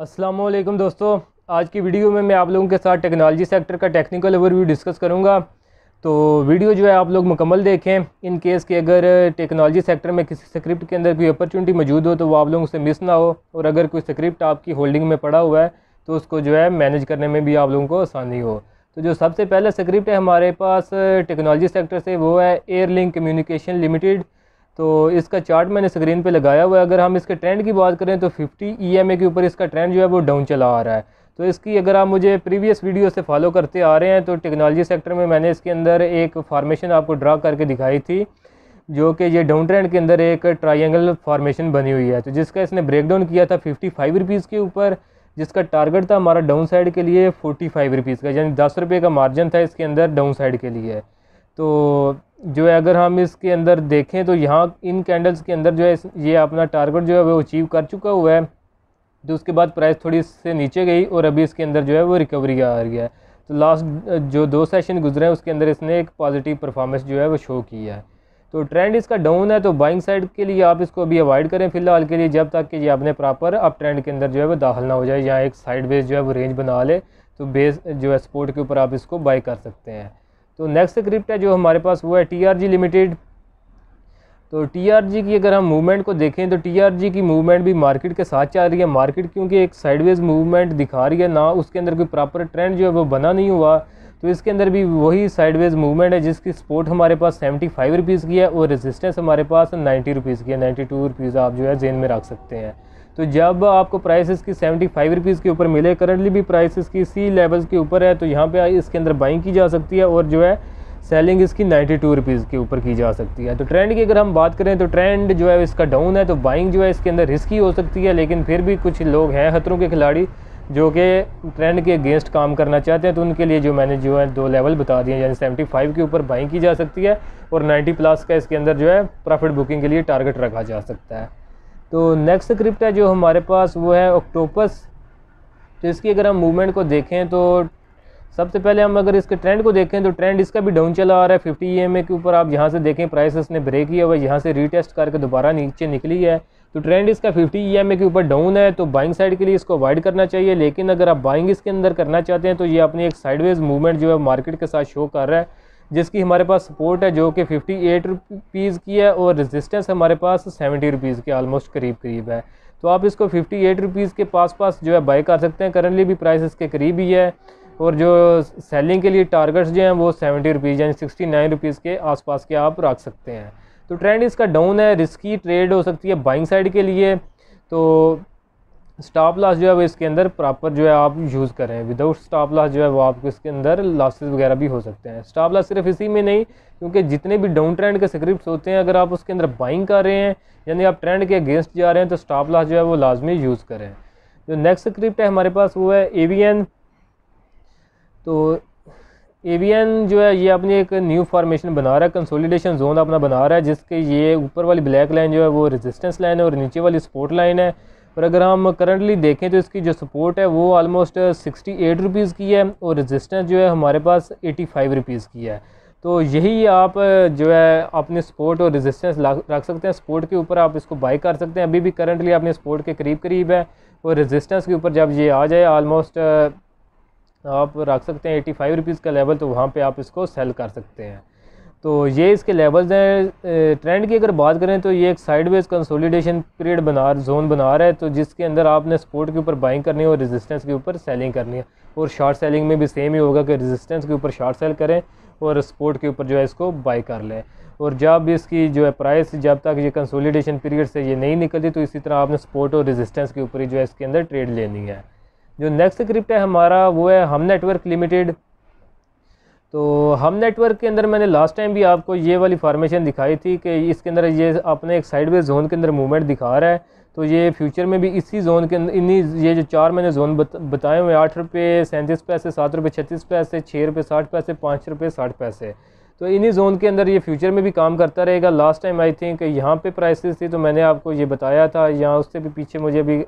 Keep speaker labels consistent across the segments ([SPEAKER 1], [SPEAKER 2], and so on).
[SPEAKER 1] असलम दोस्तों आज की वीडियो में मैं आप लोगों के साथ टेक्नोलॉजी सेक्टर का टेक्निकल ओवरव्यू डिस्कस करूंगा तो वीडियो जो है आप लोग मुकम्मल देखें इन केस कि अगर टेक्नोलॉजी सेक्टर में किसी स्क्रिप्ट के अंदर कोई अपॉर्चुनिटी मौजूद हो तो वो आप लोगों से मिस ना हो और अगर कोई स्क्रिप्ट आपकी होल्डिंग में पड़ा हुआ है तो उसको जो है मैनेज करने में भी आप लोगों को आसानी हो तो जो सबसे पहला स्क्रिप्ट है हमारे पास टेक्नोलॉजी सेक्टर से वो है एयरलिंक कम्युनिकेशन लिमिटेड तो इसका चार्ट मैंने स्क्रीन पे लगाया हुआ है अगर हम इसके ट्रेंड की बात करें तो 50 ई e के ऊपर इसका ट्रेंड जो है वो डाउन चला आ रहा है तो इसकी अगर आप मुझे प्रीवियस वीडियो से फॉलो करते आ रहे हैं तो टेक्नोलॉजी सेक्टर में मैंने इसके अंदर एक फार्मेशन आपको ड्रा करके दिखाई थी जो कि ये डाउन ट्रेंड के अंदर एक ट्राइंगल फार्मेशन बनी हुई है तो जिसका इसने ब्रेक डाउन किया था फिफ्टी फाइव रुपीज़ के ऊपर जिसका टारगेट था हमारा डाउन साइड के लिए फोर्टी फाइव रुपीज़ का यानी दस रुपये का मार्जिन था इसके अंदर डाउन साइड के लिए तो जो है अगर हम इसके अंदर देखें तो यहाँ इन कैंडल्स के अंदर जो है ये अपना टारगेट जो है वो अचीव कर चुका हुआ है तो उसके बाद प्राइस थोड़ी से नीचे गई और अभी इसके अंदर जो है वो रिकवरी आ गया है तो लास्ट जो दो सेशन गुजरे हैं उसके अंदर इसने एक पॉजिटिव परफॉर्मेंस जो है वो शो किया है तो ट्रेंड इसका डाउन है तो बाइंग साइड के लिए आप इसको अभी अवॉइड करें फिलहाल के लिए जब तक कि ये अपने प्रॉपर अप ट्रेंड के अंदर जो है वो दाखिल ना हो जाए या एक साइड बेस जो है वो रेंज बना ले तो बेस जो है सपोर्ट के ऊपर आप इसको बाई कर सकते हैं तो नेक्स्ट क्रिप्ट है जो हमारे पास वो है टी लिमिटेड तो टी की अगर हम मूवमेंट को देखें तो टी की मूवमेंट भी मार्केट के साथ चल रही है मार्केट क्योंकि एक साइडवेज मूवमेंट दिखा रही है ना उसके अंदर कोई प्रॉपर ट्रेंड जो है वो बना नहीं हुआ तो इसके अंदर भी वही साइडवेज मूवमेंट है जिसकी सपोर्ट हमारे पास सेवेंटी फाइव रुपीज़ की है और रेजिस्टेंस हमारे पास नाइन्टी रुपीज़ की है नाइन्टी टू रुपीज़ आप जो है जेन में रख सकते हैं तो जब आपको प्राइस इसकी सेवेंटी फाइव रुपीज़ के ऊपर मिले करंटली भी प्राइस इसकी सी लेवल्स के ऊपर है तो यहाँ पे इसके अंदर बाइंग की जा सकती है और जो है सेलिंग इसकी नाइन्टी टू रुपीज़ के ऊपर की जा सकती है तो ट्रेंड की अगर हम बात करें तो ट्रेंड जो है इसका डाउन है तो बाइंग जो है इसके अंदर रिस्की हो सकती है लेकिन फिर भी कुछ लोग हैं खतरों के खिलाड़ी जो कि ट्रेंड के अगेंस्ट काम करना चाहते हैं तो उनके लिए जो मैंने जो है दो लेवल बता दिए यानी सेवेंटी फाइव के ऊपर बाइंग की जा सकती है और नाइन्टी प्लस का इसके अंदर जो है प्रॉफिट बुकिंग के लिए टारगेट रखा जा सकता है तो नेक्स्ट है जो हमारे पास वो है ऑक्टोपस तो इसकी अगर हम मूवमेंट को देखें तो सबसे पहले हम अगर इसके ट्रेंड को देखें तो ट्रेंड इसका भी डाउन चला आ रहा है फिफ्टी ई के ऊपर आप यहाँ से देखें प्राइस इसने ब्रेक किया हुआ यहाँ से रीटेस्ट करके दोबारा नीचे निकली है तो ट्रेंड इसका 50 ई के ऊपर डाउन है तो बाइंग साइड के लिए इसको अवॉइड करना चाहिए लेकिन अगर आप बाइंग इसके अंदर करना चाहते हैं तो ये अपनी एक साइडवेज मूवमेंट जो है मार्केट के साथ शो कर रहा है जिसकी हमारे पास सपोर्ट है जो कि फिफ्टी एट रुपीज़ की है और रेजिस्टेंस हमारे पास सेवेंटी रुपीज़ के आलमोस्ट करीब करीब है तो आप इसको फिफ्टी एट रुपीज़ के पास पास जो है बाई कर सकते हैं करंटली भी प्राइस इसके करीब ही है और जो सेलिंग के लिए टारगेट्स जो हैं वो सेवेंटी रुपीज़ यानी सिक्सटी नाइन रुपीज़ के आसपास के आप रख सकते हैं तो ट्रेंड इसका डाउन है रिस्की ट्रेड हो सकती है बाइंग साइड के लिए तो स्टॉप लॉस जो है वो इसके अंदर प्रॉपर जो है आप यूज़ करें विदाउट स्टॉप लॉस जो है वो आपको इसके अंदर लॉसेस वगैरह भी हो सकते हैं स्टॉप लॉस सिर्फ इसी में नहीं क्योंकि जितने भी डाउन ट्रेंड के स्क्रिप्ट होते हैं अगर आप उसके अंदर बाइंग कर रहे हैं यानी आप ट्रेंड के अगेंस्ट जा रहे हैं तो स्टॉप लॉस जो है वो लाजमी यूज़ करें जो नेक्स्ट स्क्रिप्ट है हमारे पास वो है ए तो एवियन जो है ये अपनी एक न्यू फॉर्मेशन बना रहा है कंसोलिडेशन जोन अपना बना रहा है जिसके ये ऊपर वाली ब्लैक लाइन जो है वो रेजिस्टेंस लाइन है और नीचे वाली सपोर्ट लाइन है और अगर हम करंटली देखें तो इसकी जो सपोर्ट है वो ऑलमोस्ट सिक्सटी एट रुपीज़ की है और रेजिस्टेंस जो है हमारे पास एटी फाइव रुपीज़ की है तो यही आप जो है अपने सपोर्ट और रेजिस्टेंस रख सकते हैं सपोर्ट के ऊपर आप इसको बाई कर सकते हैं अभी भी करंटली अपने सपोर्ट के करीब करीब है और रेजिस्टेंस के ऊपर जब ये आ जाए ऑलमोस्ट आप रख सकते हैं एटी फाइव रुपीज़ का लेवल तो वहाँ पर आप इसको सेल कर सकते हैं तो ये इसके लेवल्स हैं ट्रेंड की अगर बात करें तो ये एक साइडवेज कंसोलिडेशन पीरियड बना जोन बना रहा है तो जिसके अंदर आपने सपोर्ट के ऊपर बाइंग करनी है और रेजिस्टेंस के ऊपर सेलिंग करनी है और शॉर्ट सेलिंग में भी सेम ही होगा कि रेजिस्टेंस के ऊपर शॉर्ट सेल करें और सपोर्ट के ऊपर जो है इसको बाई कर लें और जब इसकी जो है प्राइस जब तक ये कंसोलिडेशन पीरियड से ये नहीं निकलती तो इसी तरह आपने सपोर्ट और रेजिस्टेंस के ऊपर ही जो है इसके अंदर ट्रेड लेनी है जो नेक्स्ट क्रिप्ट है हमारा वो है हम नेटवर्क लिमिटेड तो हम नेटवर्क के अंदर मैंने लास्ट टाइम भी आपको ये वाली फार्मेशन दिखाई थी कि इसके अंदर ये अपने एक साइड वे जोन के अंदर मूवमेंट दिखा रहा है तो ये फ्यूचर में भी इसी जोन के अंदर इन्हीं ये जो चार मैंने जोन बत, बताए हुए आठ रुपये सैंतीस पैसे सात रुपये छत्तीस पैसे छः रुपये साठ पैसे पाँच रुपये साठ पैसे तो इन्हीं जोन के अंदर ये फ्यूचर में भी काम करता रहेगा लास्ट टाइम आई थिंक यहाँ पे प्राइसेस थी तो मैंने आपको ये बताया था यहाँ उससे भी पीछे मुझे अभी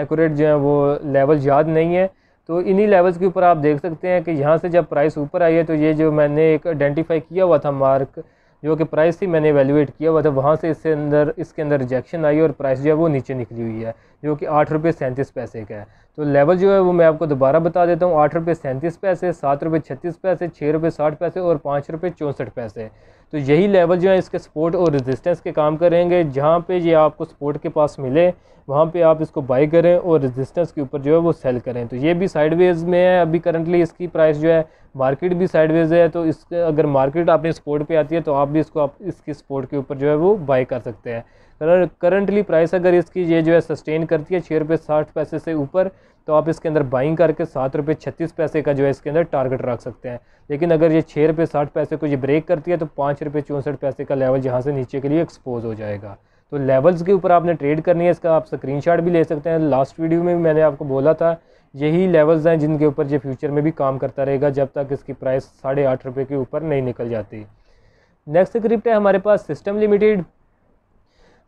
[SPEAKER 1] एक्यूरेट जो है वो लेवल याद नहीं है तो इन्हीं लेवल्स के ऊपर आप देख सकते हैं कि यहाँ से जब प्राइस ऊपर आई है तो ये जो मैंने एक आइडेंटिफाई किया हुआ था मार्क जो कि प्राइस थी मैंने एवेलुएट किया हुआ था वहाँ से इससे अंदर इसके अंदर रिजेक्शन आई और प्राइस जो है वो नीचे निकली हुई है जो कि आठ रुपये सैंतीस पैसे का है तो लेवल जो है वो मैं आपको दोबारा बता देता हूँ आठ रुपये सैंतीस पैसे सात रुपये छत्तीस पैसे छः रुपये साठ पैसे और पाँच रुपये चौंसठ पैसे तो यही लेवल जो है इसके सपोर्ट और रेजिस्टेंस के काम करेंगे जहाँ पे ये आपको सपोर्ट के पास मिले वहाँ पे आप इसको बाई करें और रेजिस्टेंस के ऊपर जो है वो सेल करें तो ये भी साइडवेज में है अभी करंटली इसकी प्राइस जो है मार्केट भी साइडवेज है तो इस अगर मार्केट अपने सपोर्ट पे आती है तो आप भी इसको आप इसकी सपोर्ट के ऊपर जो है वो बाई कर सकते हैं करंटली प्राइस अगर इसकी ये जो है सस्टेन करती है छः रुपये साठ पैसे से ऊपर तो आप इसके अंदर बाइंग करके सात रुपये छत्तीस पैसे का जो है इसके अंदर टारगेट रख सकते हैं लेकिन अगर ये छः रुपये साठ पैसे को ये ब्रेक करती है तो पाँच रुपये चौंसठ पैसे का लेवल यहाँ से नीचे के लिए एक्सपोज हो जाएगा तो लेवल्स के ऊपर आपने ट्रेड करनी है इसका आप स्क्रीन भी ले सकते हैं लास्ट वीडियो में भी मैंने आपको बोला था यही लेवल्स हैं जिनके ऊपर ये फ्यूचर में भी काम करता रहेगा जब तक इसकी प्राइस साढ़े आठ रुपये के ऊपर नहीं निकल जाती नेक्स्ट क्रिप्ट है हमारे पास सिस्टम लिमिटेड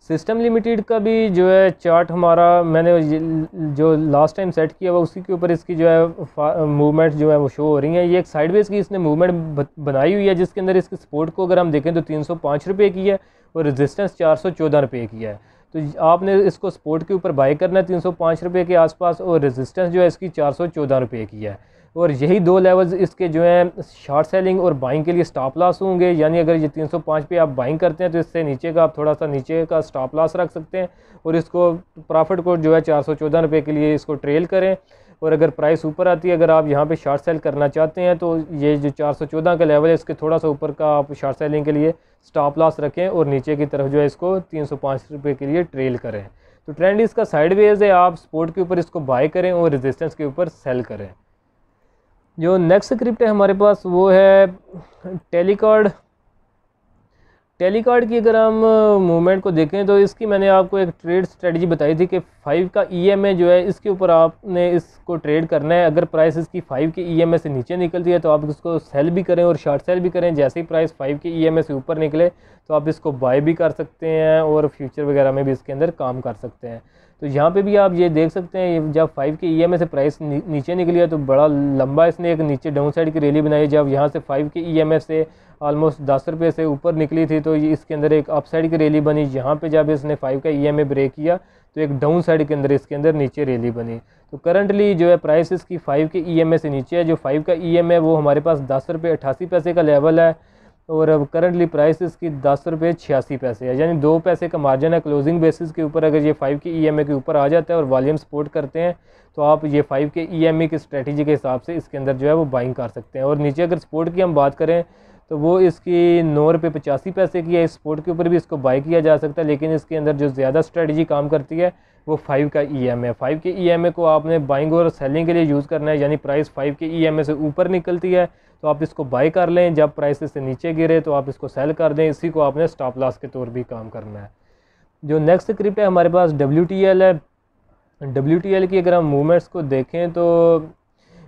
[SPEAKER 1] सिस्टम लिमिटेड का भी जो है चार्ट हमारा मैंने जो लास्ट टाइम सेट किया हुआ उसी के ऊपर इसकी जो है मूवमेंट जो है वो शो हो रही हैं ये एक साइडवेज की इसने मूवमेंट बनाई हुई है जिसके अंदर इसके सपोर्ट को अगर हम देखें तो तीन सौ पाँच रुपये की है और रेजिस्टेंस चार सौ चौदह रुपये की है तो आपने इसको सपोर्ट के ऊपर बाई करना है तीन सौ पाँच रुपये के आसपास और रेजिस्टेंस जो है इसकी चार सौ चौदह रुपये की है और यही दो लेवल्स इसके जो हैं शॉर्ट सेलिंग और बाइंग के लिए स्टॉप लॉस होंगे यानी अगर ये 305 पे आप बाइंग करते हैं तो इससे नीचे का आप थोड़ा सा नीचे का स्टॉप लॉस रख सकते हैं और इसको प्रॉफिट को जो है चार सौ के लिए इसको ट्रेल करें और अगर प्राइस ऊपर आती है अगर आप यहाँ पे शॉर्ट सेल करना चाहते हैं तो ये जो 414 का लेवल है इसके थोड़ा सा ऊपर का आप शॉर्ट सेलिंग के लिए स्टॉप लॉस रखें और नीचे की तरफ जो है इसको तीन सौ रुपये के लिए ट्रेल करें तो ट्रेंड इसका साइडवेज है आप सपोर्ट के ऊपर इसको बाय करें और रेजिस्टेंस के ऊपर सेल करें जो नेक्स्ट स्क्रिप्ट है हमारे पास वो है टेलीकॉर्ड टेलीकॉर्ड की अगर हम मूवमेंट को देखें तो इसकी मैंने आपको एक ट्रेड स्ट्रेटजी बताई थी कि फाइव का ई एम ए जो है इसके ऊपर आपने इसको ट्रेड करना है अगर प्राइस इसकी फाइव के ई एम ए से नीचे निकलती है तो आप इसको सेल भी करें और शॉर्ट सेल भी करें जैसे ही प्राइस फाइव के ई एम ए से ऊपर निकले तो आप इसको बाय भी कर सकते हैं और फ्यूचर वगैरह में भी इसके अंदर काम कर सकते हैं तो यहाँ पे भी आप ये देख सकते हैं जब फाइव के ई से प्राइस नीचे निकली है तो बड़ा लंबा इसने एक नीचे डाउन साइड की रैली बनाई जब यहाँ से फाइव के ई से ऑलमोस्ट दस रुपये से ऊपर निकली थी तो इसके अंदर एक अप साइड की रैली बनी यहाँ पे जब इसने फाइव का ई ब्रेक किया तो एक डाउन साइड के अंदर इसके अंदर नीचे रैली बनी तो करंटली जो है प्राइस इसकी फाइव के ई से नीचे है जो फाइव का ई है वो हमारे पास दस रुपये अट्ठासी पैसे का लेवल है और अब करंटली प्राइस इसकी दस रुपये छियासी पैसे है यानी दो पैसे का मार्जिन है क्लोजिंग बेसिस के ऊपर अगर ये फाइव के ई के ऊपर आ जाता है और वॉल्यूम सपोर्ट करते हैं तो आप ये फाइव के ई की स्ट्रेटजी के हिसाब से इसके अंदर जो है वो बाइंग कर सकते हैं और नीचे अगर सपोर्ट की हम बात करें तो वो इसकी नौ रुपये पचासी पैसे की है इस स्पोर्ट के ऊपर भी इसको बाई किया जा सकता है लेकिन इसके अंदर जो ज़्यादा स्ट्रेटजी काम करती है वो फाइव का ई एम है फाइव के ई एम ए को आपने बाइंग और सेलिंग के लिए यूज़ करना है यानी प्राइस फाइव के ई एम ए से ऊपर निकलती है तो आप इसको बाई कर लें जब प्राइस इससे नीचे गिरे तो आप इसको सेल कर दें इसी को आपने स्टॉप लॉस के तौर भी काम करना है जो नेक्स्ट क्रिप्ट है हमारे पास डब्ल्यू टी एल है डब्ल्यू टी एल की अगर हम मूवमेंट्स को देखें तो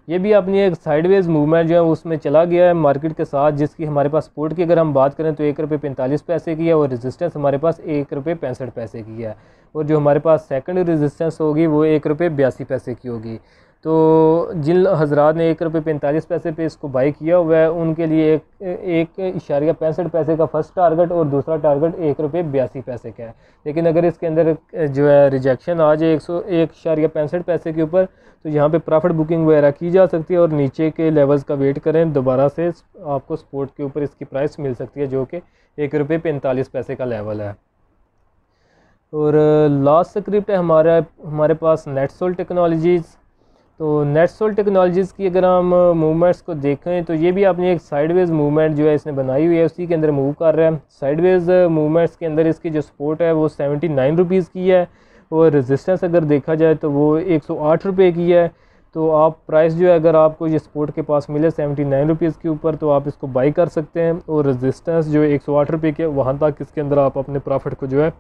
[SPEAKER 1] ये भी अपनी एक साइडवेज मूवमेंट जो है उसमें चला गया है मार्केट के साथ जिसकी हमारे पास सपोर्ट की अगर हम बात करें तो एक रुपये पैंतालीस पैसे की है और रेजिस्टेंस हमारे पास एक रुपये पैंसठ पैसे की है और जो हमारे पास सेकंड रेजिस्टेंस होगी वो एक रुपये बयासी पैसे की होगी तो जिन हजरात ने एक रुपये पैंतालीस पैसे पे इसको बाई किया हुआ है उनके लिए एक एक इशारिया पैंसठ पैसे का फर्स्ट टारगेट और दूसरा टारगेट एक रुपये बयासी पैसे का है लेकिन अगर इसके अंदर जो है रिजेक्शन आ जाए एक सौ एक इशारिया पैंसठ पैसे के ऊपर तो यहाँ पे प्रॉफिट बुकिंग वगैरह की जा सकती है और नीचे के लेवल्स का वेट करें दोबारा से आपको स्पोर्ट के ऊपर इसकी प्राइस मिल सकती है जो कि एक रुपये पैंतालीस पैसे का लेवल है और लास्ट स्क्रिप्ट है हमारा हमारे पास नेटसोल टेक्नोलॉजीज़ तो नेट सोल टेक्नोलॉजीज़ की अगर हम मूवमेंट्स को देखें तो ये भी आपने एक साइडवेज मूवमेंट जो है इसने बनाई हुई है उसी के अंदर मूव कर रहा है साइडवेज मूवमेंट्स के अंदर इसकी जो सपोर्ट है वो सेवेंटी नाइन रुपीज़ की है और रेजिस्टेंस अगर देखा जाए तो वो एक सौ आठ रुपये की है तो आप प्राइस जो है अगर आपको ये सपोर्ट के पास मिले सेवेंटी नाइन रुपीज़ के ऊपर तो आप इसको बाई कर सकते हैं और रेजिस्टेंस जो है एक सौ आठ रुपये के वहाँ तक इसके अंदर आप अपने प्रॉफिट को जो है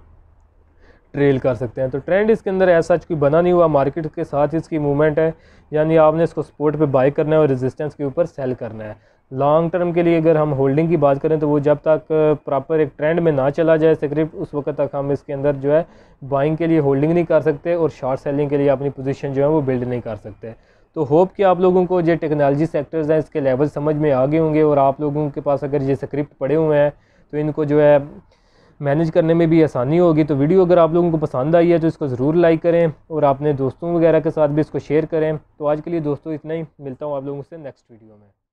[SPEAKER 1] ट्रेल कर सकते हैं तो ट्रेंड इसके अंदर ऐसा कोई बना नहीं हुआ मार्केट के साथ इसकी मूवमेंट है यानी आपने इसको सपोर्ट पे बाय करना है और रेजिस्टेंस के ऊपर सेल करना है लॉन्ग टर्म के लिए अगर हम होल्डिंग की बात करें तो वो जब तक प्रॉपर एक ट्रेंड में ना चला जाए तकरीब उस वक्त तक हम इसके अंदर जो है बाइंग के लिए होल्डिंग नहीं कर सकते और शॉर्ट सेलिंग के लिए अपनी पोजिशन जो है वो बिल्ड नहीं कर सकते तो होप कि आप लोगों को जो टेक्नोलॉजी सेक्टर्स हैं इसके लेवल समझ में आ गए होंगे और आप लोगों के पास अगर ये स्क्रिप्ट पड़े हुए हैं तो इनको जो है मैनेज करने में भी आसानी होगी तो वीडियो अगर आप लोगों को पसंद आई है तो इसको ज़रूर लाइक करें और अपने दोस्तों वगैरह के साथ भी इसको शेयर करें तो आज के लिए दोस्तों इतना ही मिलता हूँ आप लोगों से नेक्स्ट वीडियो में